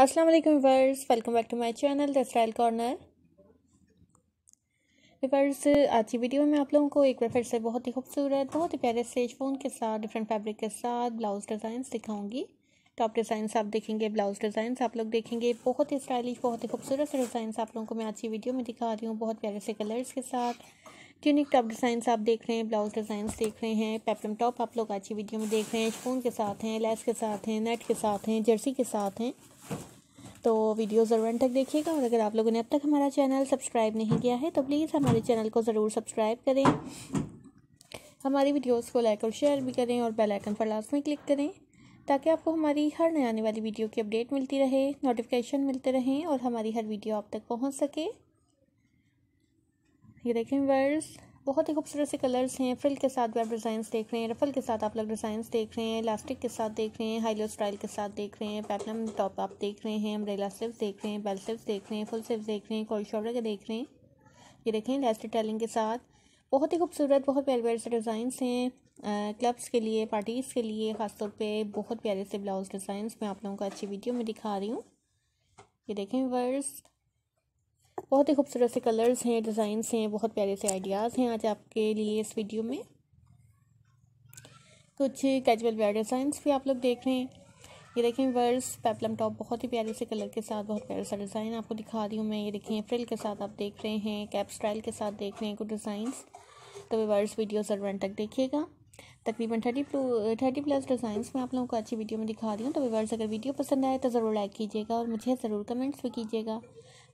अस्सलाम वालेकुम वर्स welcome back to my channel the style corner viewers आज की वीडियो में आप लोगों को एक बार फिर से बहुत ही खूबसूरत बहुत ही प्यारे स्टेज फोन के साथ डिफरेंट फैब्रिक के साथ ब्लाउज़ डिज़ाइन दिखाऊंगी टॉप डिज़ाइन आप देखेंगे ब्लाउज़ डिज़ाइंस आप लोग देखेंगे बहुत ही स्टाइलिश बहुत ही खूबसूरत से डिज़ाइन आप लोगों को मैं आज की वीडियो में दिखा रही हूँ बहुत प्यारे से कलर्स के साथ ट्यूनिक टॉप डिजाइन आप देख रहे हैं ब्लाउज डिज़ाइन देख रहे हैं पैपलम टॉप आप लोग आज की वीडियो में देख रहे हैं शोन के साथ हैं लेस के साथ हैं नेट के साथ हैं जर्सी के साथ हैं तो वीडियो ज़रूर अंत तक देखिएगा और अगर आप लोगों ने अब तक हमारा चैनल सब्सक्राइब नहीं किया है तो प्लीज़ हमारे चैनल को ज़रूर सब्सक्राइब करें हमारी वीडियोस को लाइक और शेयर भी करें और बेल आइकन पर लास्ट में क्लिक करें ताकि आपको हमारी हर नए आने वाली वीडियो की अपडेट मिलती रहे नोटिफिकेशन मिलते रहें और हमारी हर वीडियो आप तक पहुँच सके ये देखें वर्ड्स बहुत ही खूबसूरत से कलर्स हैं फ्रिल के साथ भी आप डिज़ाइंस देख रहे हैं रफल के साथ आप लोग डिज़ाइंस देख रहे हैं इलास्टिक के साथ देख रहे हैं हाईलो स्टाइल के साथ देख रहे हैं पैटर्न टॉप आप देख रहे हैं अम्ब्रेला स्लिप्स देख रहे हैं बेल स्लिप्स देख रहे हैं फुल स्लिप्स देख रहे हैं कोल्ड शॉवर के देख रहे हैं ये देखें लेस्ट टेलिंग के साथ बहुत ही खूबसूरत बहुत प्यारे प्यारे से डिज़ाइंस हैं क्लब्स के लिए पार्टीज़ के लिए ख़ासतौर पर बहुत प्यारे से ब्लाउज डिज़ाइंस मैं आप लोगों को अच्छी वीडियो में दिखा रही हूँ ये देखें वर्स बहुत ही खूबसूरत से कलर्स हैं डिज़ाइंस हैं बहुत प्यारे से आइडियाज़ हैं आज आपके लिए इस वीडियो में कुछ कैजुअल वेयर डिज़ाइंस भी आप लोग देख रहे हैं ये देखें वर्स पेपलम टॉप बहुत ही प्यारे से कलर के साथ बहुत प्यारा सा डिज़ाइन आपको दिखा रही हूँ मैं ये देखें फ्रिल के साथ आप देख रहे हैं कैप स्टाइल के साथ देख रहे हैं कुछ डिज़ाइंस तो वर्स वीडियो सर्वन तक देखिएगा तकरीबन थर्टी थर्टी प्लस डिज़ाइंस मैं आप लोगों को अच्छी वीडियो में दिखा रही हूँ तो वे अगर वीडियो पसंद आए तो ज़रूर लाइक कीजिएगा और मुझे ज़रूर कमेंट्स भी कीजिएगा